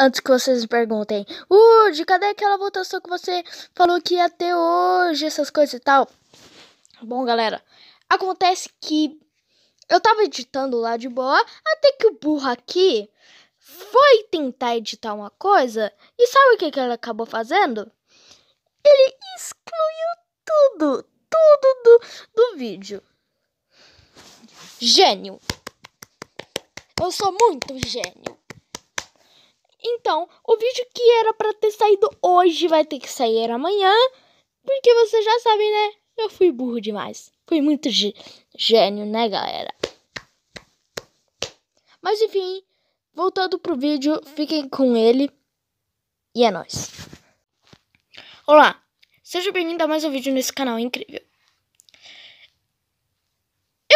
Antes que vocês perguntem, Urge, cadê aquela votação que você falou que ia ter hoje, essas coisas e tal? Bom, galera, acontece que eu tava editando lá de boa, até que o burro aqui foi tentar editar uma coisa, e sabe o que, que ele acabou fazendo? Ele excluiu tudo, tudo do, do vídeo. Gênio! Eu sou muito gênio! Então, o vídeo que era para ter saído hoje vai ter que sair amanhã, porque vocês já sabem, né? Eu fui burro demais. Fui muito gênio, né, galera? Mas enfim, voltando pro vídeo, fiquem com ele e é nóis. Olá, seja bem-vindo a mais um vídeo nesse canal incrível.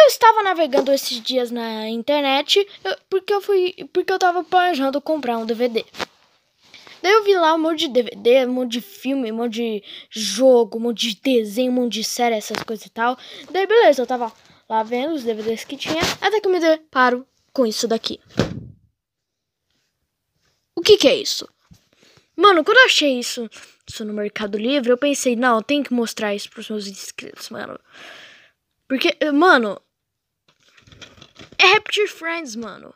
Eu estava navegando esses dias na internet porque eu fui porque eu estava planejando comprar um DVD. Daí eu vi lá um monte de DVD, um monte de filme, um monte de jogo, um monte de desenho, um monte de série, essas coisas e tal. Daí beleza, eu tava lá vendo os DVDs que tinha, até que eu me deparo com isso daqui. O que que é isso? Mano, quando eu achei isso, isso no Mercado Livre, eu pensei, não, eu tenho que mostrar isso pros meus inscritos, mano. Porque, mano, é Rapture Friends, mano.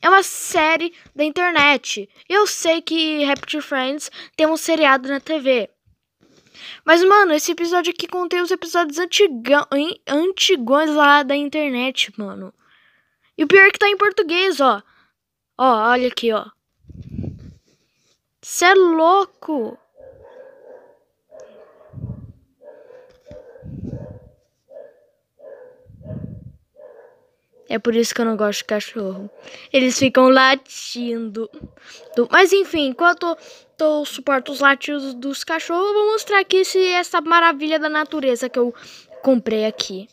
É uma série da internet. Eu sei que Rapture Friends tem um seriado na TV. Mas, mano, esse episódio aqui contém os episódios antigão, hein, antigões lá da internet, mano. E o pior é que tá em português, ó. Ó, olha aqui, ó. Cê é louco! É por isso que eu não gosto de cachorro. Eles ficam latindo. Mas enfim, enquanto eu suporto os latidos dos cachorros, eu vou mostrar aqui essa maravilha da natureza que eu comprei aqui.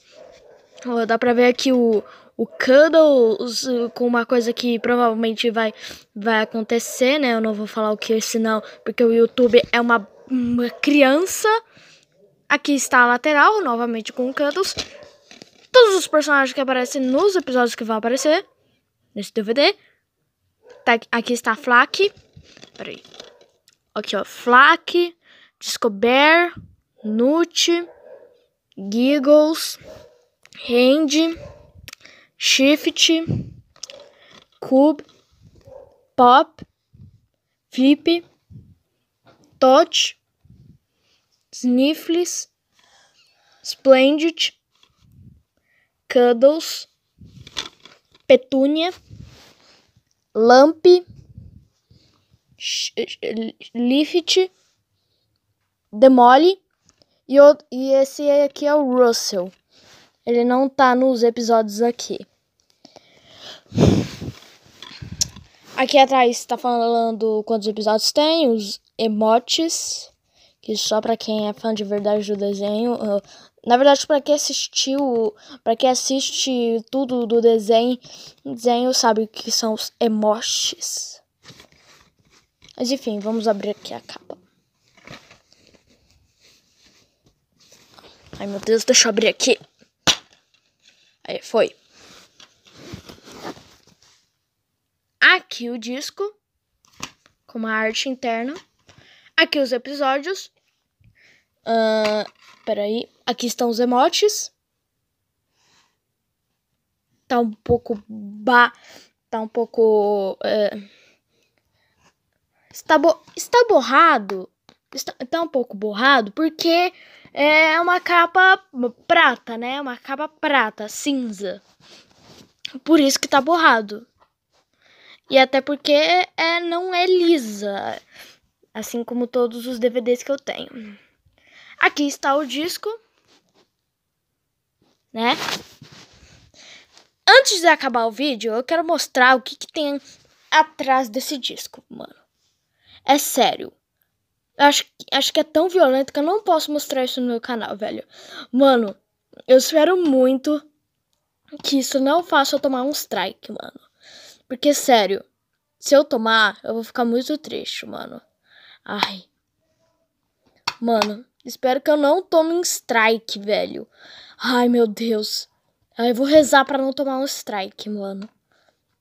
dá pra ver aqui o, o Cuddles uh, com uma coisa que provavelmente vai, vai acontecer, né? Eu não vou falar o que, senão, porque o YouTube é uma, uma criança. Aqui está a lateral, novamente com o Cuddles todos os personagens que aparecem nos episódios que vão aparecer nesse DVD. Tá, aqui está Flak. Peraí. Aqui, ó. Flak, Discover, Nut, Giggles, Hand, Shift, Cube, Pop, Flip, Touch, Sniffles, Splendid, Cuddles, Petúnia, Lamp, Lift, Demole e, o, e esse aqui é o Russell. Ele não tá nos episódios aqui. Aqui atrás tá falando quantos episódios tem, os emotes que só para quem é fã de verdade do desenho, ah, na verdade para quem assistiu, para quem assiste tudo do desenho, desenho sabe o que são os emojis. Mas enfim, vamos abrir aqui a capa. Ai meu Deus, deixa eu abrir aqui. Aí foi. Aqui o disco com uma arte interna. Aqui os episódios. Uh, peraí. Aqui estão os emotes. Tá um pouco ba... Tá um pouco... Uh, está, bo... está borrado. Está, tá um pouco borrado porque é uma capa prata, né? Uma capa prata, cinza. Por isso que tá borrado. E até porque é, não é lisa assim como todos os DVDs que eu tenho. Aqui está o disco, né? Antes de acabar o vídeo, eu quero mostrar o que, que tem atrás desse disco, mano. É sério. Eu acho, acho que é tão violento que eu não posso mostrar isso no meu canal, velho. Mano, eu espero muito que isso não faça eu tomar um strike, mano. Porque, sério, se eu tomar, eu vou ficar muito triste, mano. Ai. Mano, espero que eu não tome um strike, velho. Ai, meu Deus. Ai, eu vou rezar pra não tomar um strike, mano.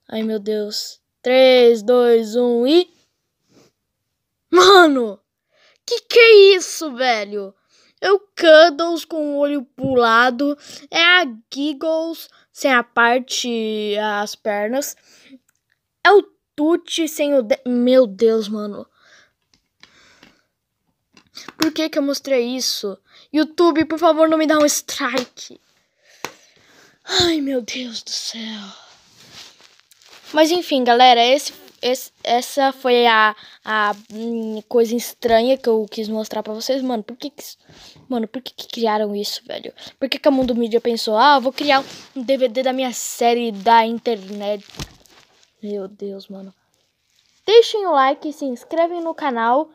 Ai, meu Deus. 3, 2, 1 e... Mano! Que que é isso, velho? Eu Cuddles com o olho pulado. É a Giggles sem a parte... as pernas. É o Tutti sem o... De... Meu Deus, mano. Por que que eu mostrei isso? YouTube, por favor, não me dá um strike. Ai, meu Deus do céu. Mas enfim, galera, esse, esse essa foi a, a hum, coisa estranha que eu quis mostrar pra vocês. Mano, por que, que mano, por que, que criaram isso, velho? Por que, que a Mundo Mídia pensou, ah, eu vou criar um DVD da minha série da internet? Meu Deus, mano. Deixem o like, se inscrevem no canal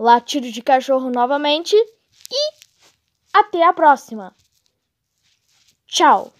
latido de cachorro novamente e até a próxima. Tchau!